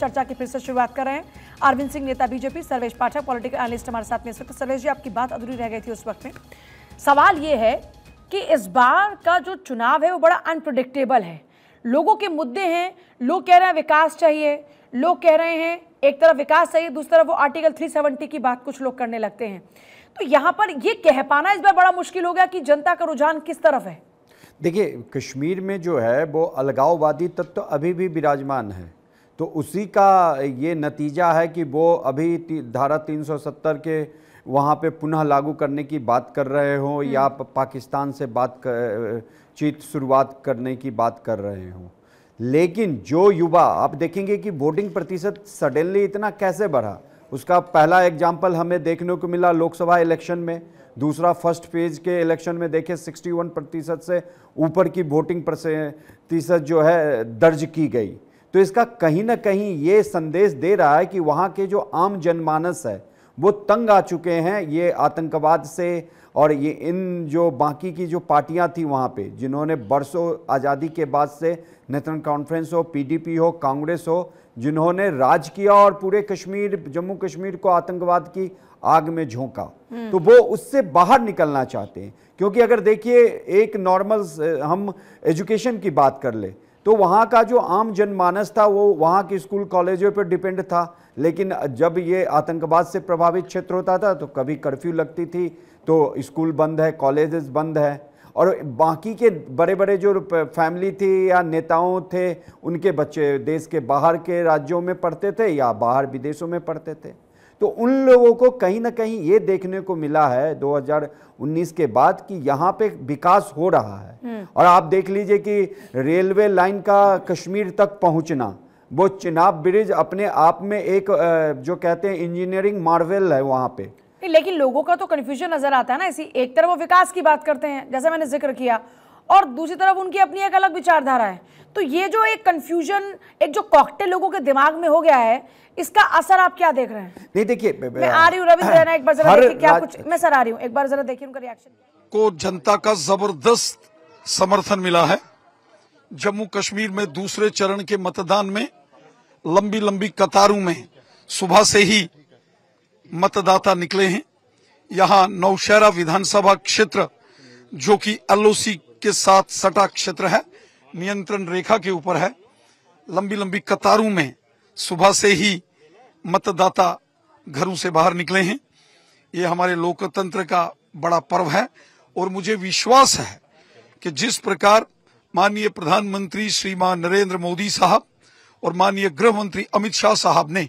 चर्चा की फिर से शुरुआत कर रहे हैं अरविंद सिंह नेता BJP Sarvesh Pathak political analyst हमारे साथ में सर्वेश जी आपकी बात अधूरी रह गई थी उस वक्त में सवाल ये है कि इस बार का जो चुनाव है वो बड़ा अनप्रडिक्टेबल है लोगों के मुद्दे हैं लोग कह रहे हैं विकास चाहिए लोग कह रहे हैं एक तरफ विकास चाहिए दूसरी तरफ वो आर्टिकल 370 की बात कुछ लोग करने लगते हैं तो यहाँ पर ये कह पाना इस बार बड़ा मुश्किल हो गया कि जनता का रुझान किस तरफ है देखिए कश्मीर में जो है वो अलगाववादी तत्व तो अभी भी विराजमान है तो उसी का ये नतीजा है कि वो अभी धारा 370 के वहाँ पे पुनः लागू करने की बात कर रहे हों हम्म। या पाकिस्तान से बात कर चीत शुरुआत करने की बात कर रहे हों लेकिन जो युवा आप देखेंगे कि वोटिंग प्रतिशत सडनली इतना कैसे बढ़ा उसका पहला एग्जाम्पल हमें देखने को मिला लोकसभा इलेक्शन में दूसरा फर्स्ट फेज के इलेक्शन में देखे 61 प्रतिशत से ऊपर की वोटिंग प्रतिशत जो है दर्ज की गई तो इसका कहीं ना कहीं ये संदेश दे रहा है कि वहाँ के जो आम जनमानस है वो तंग आ चुके हैं ये आतंकवाद से और ये इन जो बाकी की जो पार्टियां थी वहाँ पे जिन्होंने बरसों आज़ादी के बाद से नेशनल कॉन्फ्रेंस हो पीडीपी हो कांग्रेस हो जिन्होंने राज किया और पूरे कश्मीर जम्मू कश्मीर को आतंकवाद की आग में झोंका हम्म। तो वो उससे बाहर निकलना चाहते हैं क्योंकि अगर देखिए एक नॉर्मल हम एजुकेशन की बात कर ले तो वहाँ का जो आम जनमानस था वो वहाँ के स्कूल कॉलेजों पर डिपेंड था लेकिन जब ये आतंकवाद से प्रभावित क्षेत्र होता था तो कभी कर्फ्यू लगती थी तो स्कूल बंद है कॉलेजेस बंद है और बाकी के बड़े बड़े जो फैमिली थी या नेताओं थे उनके बच्चे देश के बाहर के राज्यों में पढ़ते थे या बाहर विदेशों में पढ़ते थे तो उन लोगों को कहीं ना कहीं ये देखने को मिला है 2019 के बाद कि यहाँ पे विकास हो रहा है हम्म। और आप देख लीजिए कि रेलवे लाइन का कश्मीर तक पहुँचना वो चिनाब ब्रिज अपने आप में एक जो कहते हैं इंजीनियरिंग मार्वल है वहाँ पे लेकिन लोगों का तो कंफ्यूजन नजर आता है ना इसी एक तरफ वो विकास की बात करते हैं जैसा मैंने जिक्र किया और दूसरी तरफ उनकी अपनी एक अलग विचारधारा है तो ये जो एक कंफ्यूजन एक जो कॉकटेल लोगों के दिमाग में हो गया है इसका असर आप क्या देख रहे हैं नहीं देखिए मैं आ रही हूँ रविंद्र एक बार जरा देखिए क्या कुछ मैं सर आ रही हूँ एक बार जरा देखिए उनका रिएक्शन को जनता का जबरदस्त समर्थन मिला है जम्मू कश्मीर में दूसरे चरण के मतदान में लंबी लंबी कतारों में सुबह से ही मतदाता निकले हैं यहाँ नौशहरा विधानसभा क्षेत्र जो कि एलओसी के साथ सटा क्षेत्र है नियंत्रण रेखा के ऊपर है लंबी लंबी कतारों में सुबह से ही मतदाता घरों से बाहर निकले हैं ये हमारे लोकतंत्र का बड़ा पर्व है और मुझे विश्वास है कि जिस प्रकार माननीय प्रधानमंत्री श्रीमान नरेंद्र मोदी साहब और माननीय गृह मंत्री अमित शाह साहब ने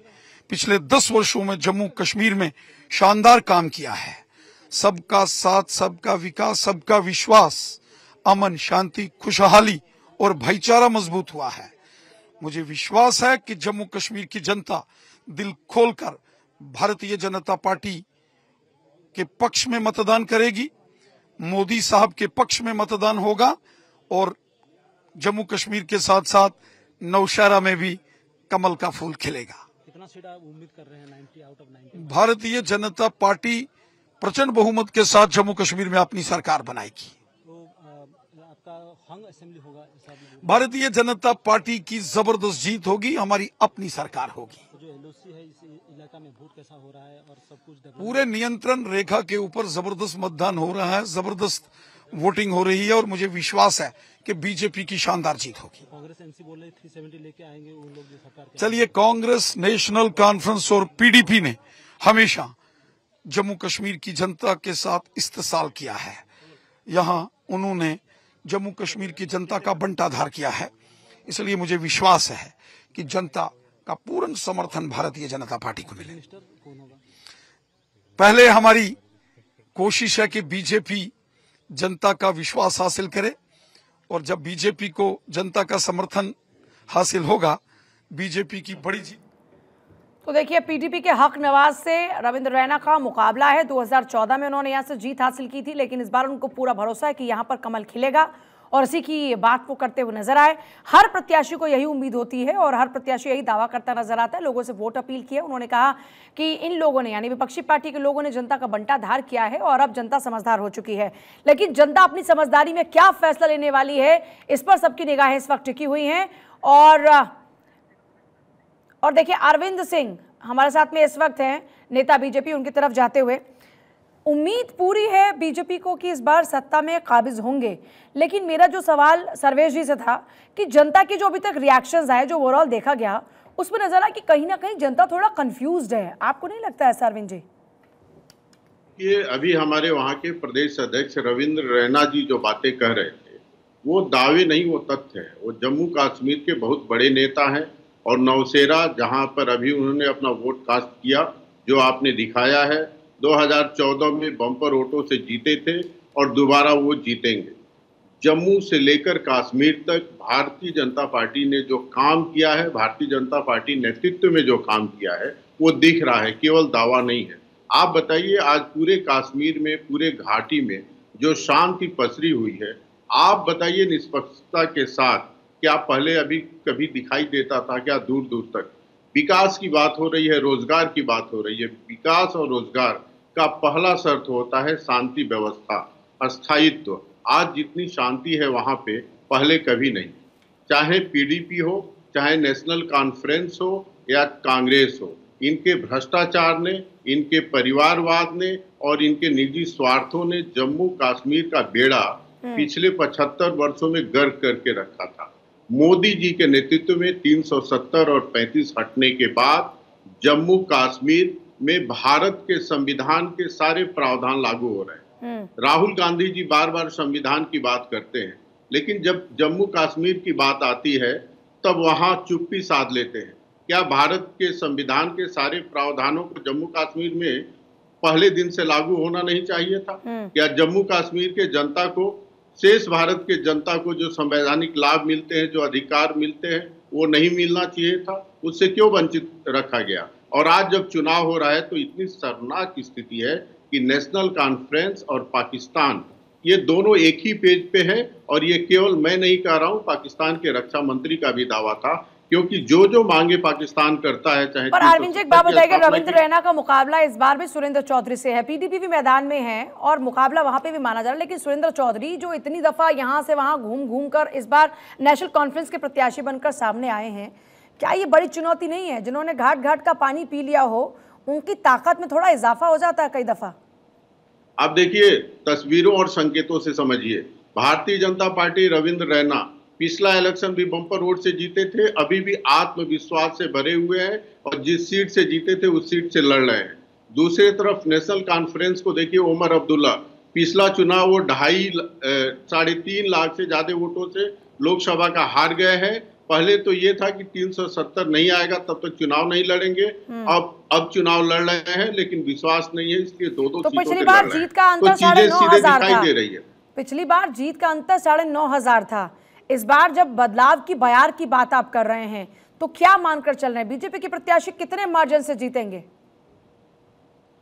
पिछले दस वर्षों में जम्मू कश्मीर में शानदार काम किया है सबका साथ सबका विकास सबका विश्वास अमन शांति खुशहाली और भाईचारा मजबूत हुआ है मुझे विश्वास है कि जम्मू कश्मीर की जनता दिल खोलकर भारतीय जनता पार्टी के पक्ष में मतदान करेगी मोदी साहब के पक्ष में मतदान होगा और जम्मू कश्मीर के साथ साथ नौशहरा में भी कमल का फूल खिलेगा कितना उम्मीद कर रहे हैं 90 90 भारतीय जनता पार्टी प्रचंड बहुमत के साथ जम्मू कश्मीर में अपनी सरकार बनाएगी भारतीय जनता पार्टी की जबरदस्त जीत होगी हमारी अपनी सरकार होगी तो जो एलओसी है इस इलाका में वोट कैसा हो रहा है और सब कुछ पूरे नियंत्रण रेखा के ऊपर जबरदस्त मतदान हो रहा है जबरदस्त वोटिंग हो रही है और मुझे विश्वास है कि बीजेपी की शानदार जीत होगी कांग्रेस एनसी बोल थ्री सेवेंटी लेके आएंगे उन लोग चलिए कांग्रेस नेशनल कॉन्फ्रेंस और पीडीपी ने हमेशा जम्मू कश्मीर की जनता के साथ इस्तेसाल किया है यहाँ उन्होंने जम्मू कश्मीर की जनता का बंटाधार किया है इसलिए मुझे विश्वास है कि जनता का पूर्ण समर्थन भारतीय जनता पार्टी को मिले पहले हमारी कोशिश है कि बीजेपी जनता का विश्वास हासिल करे और जब बीजेपी को जनता का समर्थन हासिल होगा बीजेपी की बड़ी जीत तो देखिए पीडीपी के हक नवाज से रविंद्र रैना का मुकाबला है 2014 में उन्होंने यहां से जीत हासिल की थी लेकिन इस बार उनको पूरा भरोसा है कि यहां पर कमल खिलेगा और इसी की बात वो करते हुए नजर आए हर प्रत्याशी को यही उम्मीद होती है और हर प्रत्याशी यही दावा करता नजर आता है लोगों से वोट अपील किया उन्होंने कहा कि इन लोगों ने यानी विपक्षी पार्टी के लोगों ने जनता का बंटा धार किया है और अब जनता समझदार हो चुकी है लेकिन जनता अपनी समझदारी में क्या फैसला लेने वाली है इस पर सबकी निगाहें इस वक्त टिकी हुई हैं और और देखिए अरविंद सिंह हमारे साथ में इस वक्त हैं नेता बीजेपी उनकी तरफ जाते हुए उम्मीद पूरी है बीजेपी को कि इस बार सत्ता में काबिज होंगे लेकिन मेरा जो सवाल सर्वेश जी से था कि जनता के जो अभी तक रिएक्शंस आए जो ओवरऑल देखा गया उसमें नजर आया कि कहीं ना कहीं जनता थोड़ा कंफ्यूज है आपको नहीं लगता है अरविंद जी ये अभी हमारे वहाँ के प्रदेश अध्यक्ष रविंद्र रैना जी जो बातें कह रहे थे वो दावे नहीं वो तथ्य है वो जम्मू कश्मीर के बहुत बड़े नेता हैं और नौसेरा जहां पर अभी उन्होंने अपना वोट कास्ट किया जो आपने दिखाया है 2014 में बम्पर वोटों से जीते थे और दोबारा वो जीतेंगे जम्मू से लेकर कश्मीर तक भारतीय जनता पार्टी ने जो काम किया है भारतीय जनता पार्टी नेतृत्व में जो काम किया है वो दिख रहा है केवल दावा नहीं है आप बताइए आज पूरे कश्मीर में पूरे घाटी में जो शांति पसरी हुई है आप बताइए निष्पक्षता के साथ क्या पहले अभी कभी दिखाई देता था क्या दूर दूर तक विकास की बात हो रही है रोजगार की बात हो रही है विकास और रोजगार का पहला शर्त होता है शांति व्यवस्था अस्थायित्व आज जितनी शांति है वहाँ पे पहले कभी नहीं चाहे पीडीपी हो चाहे नेशनल कॉन्फ्रेंस हो या कांग्रेस हो इनके भ्रष्टाचार ने इनके परिवारवाद ने और इनके निजी स्वार्थों ने जम्मू कश्मीर का बेड़ा हम्म। पिछले पचहत्तर वर्षों में गर्व करके रखा था मोदी जी के नेतृत्व में 370 और 35 हटने के बाद जम्मू कश्मीर में भारत के संविधान के सारे प्रावधान लागू हो रहे हैं हम्म। राहुल गांधी जी बार बार संविधान की बात करते हैं लेकिन जब जम्मू कश्मीर की बात आती है तब वहां चुप्पी साध लेते हैं क्या भारत के संविधान के सारे प्रावधानों को जम्मू कश्मीर में पहले दिन से लागू होना नहीं चाहिए था हम्म। क्या जम्मू कश्मीर के जनता को शेष भारत के जनता को जो संवैधानिक लाभ मिलते हैं जो अधिकार मिलते हैं वो नहीं मिलना चाहिए था उससे क्यों वंचित रखा गया और आज जब चुनाव हो रहा है तो इतनी शर्मनाक स्थिति है कि नेशनल कॉन्फ्रेंस और पाकिस्तान ये दोनों एक ही पेज पे है और ये केवल मैं नहीं कह रहा हूँ पाकिस्तान के रक्षा मंत्री का भी दावा था क्योंकि जो जो मांगे पाकिस्तान करता है चाहे अरविंद जी एक बात बताएगा रविंद्र रैना का मुकाबला इस बार भी सुरेंद्र चौधरी से है पीडीपी भी मैदान में है और मुकाबला वहां पे भी माना जा रहा है लेकिन सुरेंद्र चौधरी जो इतनी दफा यहाँ से वहां घूम घूम कर इस बार नेशनल कॉन्फ्रेंस के प्रत्याशी बनकर सामने आए हैं क्या ये बड़ी चुनौती नहीं है जिन्होंने घाट घाट का पानी पी लिया हो उनकी ताकत में थोड़ा इजाफा हो जाता है कई दफा आप देखिए तस्वीरों और संकेतों से समझिए भारतीय जनता पार्टी रविंद्र रैना पिछला इलेक्शन भी बम्पर रोड से जीते थे अभी भी आत्मविश्वास से भरे हुए हैं और जिस सीट से जीते थे उस सीट से लड़ रहे हैं दूसरी तरफ नेशनल कॉन्फ्रेंस को देखिए उमर अब्दुल्ला पिछला चुनाव वो ढाई साढ़े तीन लाख से ज़्यादा वोटों से लोकसभा का हार गए हैं पहले तो ये था कि 370 नहीं आएगा तब तक तो चुनाव नहीं लड़ेंगे हम्म। अब अब चुनाव लड़ रहे हैं लेकिन विश्वास नहीं है इसलिए दो दो तो पिछली बार जीत का अंतर साढ़े नौ हजार था पिछली बार जीत का अंतर साढ़े नौ हजार था इस बार जब बदलाव की बयार की बात आप कर रहे हैं तो क्या मानकर चल रहे हैं बीजेपी के प्रत्याशी कितने मार्जिन से जीतेंगे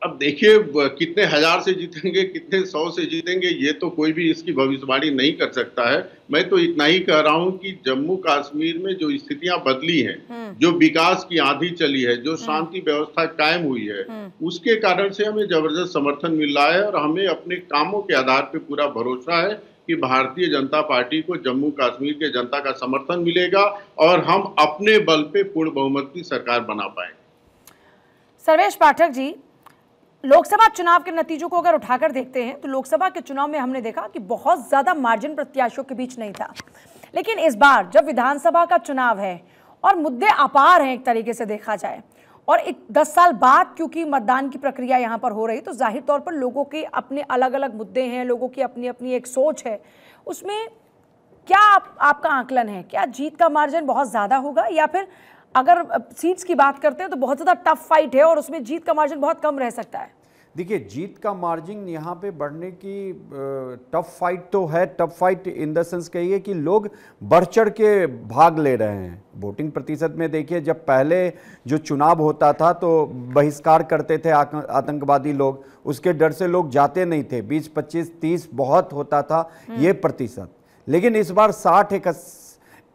अब देखिए कितने हजार से जीतेंगे कितने सौ से जीतेंगे ये तो कोई भी इसकी भविष्यवाणी नहीं कर सकता है मैं तो इतना ही कह रहा हूँ कि जम्मू कश्मीर में जो स्थितियां बदली हैं हम्म। जो विकास की आंधी चली है जो हम्म। शांति व्यवस्था कायम हुई है हम्म। उसके कारण से हमें जबरदस्त समर्थन मिल रहा है और हमें अपने कामों के आधार पर पूरा भरोसा है कि भारतीय जनता पार्टी को जम्मू कश्मीर के जनता का समर्थन मिलेगा और हम अपने बल पे पूर्ण बहुमत की सरकार बना पाएंगे सर्वेश पाठक जी लोकसभा चुनाव के नतीजों को अगर उठाकर देखते हैं तो लोकसभा के चुनाव में हमने देखा कि बहुत ज़्यादा मार्जिन प्रत्याशियों के बीच नहीं था लेकिन इस बार जब विधानसभा का चुनाव है और मुद्दे अपार हैं एक तरीके से देखा जाए और एक दस साल बाद क्योंकि मतदान की प्रक्रिया यहाँ पर हो रही तो जाहिर तौर पर लोगों के अपने अलग अलग मुद्दे हैं लोगों की अपनी अपनी एक सोच है उसमें क्या आप, आपका आंकलन है क्या जीत का मार्जिन बहुत ज़्यादा होगा या फिर अगर सीट्स की बात करते हैं तो बहुत ज़्यादा टफ फाइट है और उसमें जीत का मार्जिन बहुत कम रह सकता है देखिए जीत का मार्जिन यहाँ पे बढ़ने की टफ फाइट तो है tough fight in the sense कहिए कि लोग बढ़ चढ़ के भाग ले रहे हैं वोटिंग प्रतिशत में देखिए जब पहले जो चुनाव होता था तो बहिष्कार करते थे आतंकवादी लोग उसके डर से लोग जाते नहीं थे बीस पच्चीस तीस बहुत होता था हम्म। ये प्रतिशत लेकिन इस बार साठ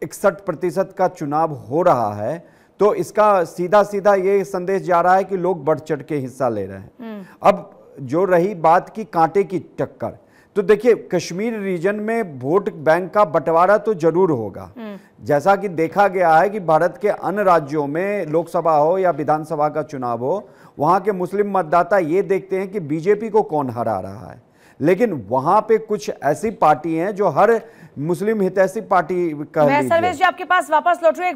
इकसठ प्रतिशत का चुनाव हो रहा है तो इसका सीधा सीधा ये संदेश जा रहा है कि लोग बढ़ चढ़ के हिस्सा ले रहे हैं हम्म। अब जो रही बात की कांटे की टक्कर तो देखिए कश्मीर रीजन में वोट बैंक का बंटवारा तो जरूर होगा हम्म। जैसा कि देखा गया है कि भारत के अन्य राज्यों में लोकसभा हो या विधानसभा का चुनाव हो वहां के मुस्लिम मतदाता ये देखते हैं कि बीजेपी को कौन हरा रहा है लेकिन वहां पे कुछ ऐसी पार्टी हैं जो हर मुस्लिम हितैषी पार्टी का मैं सर्वेश जी आपके पास वापस लौट रही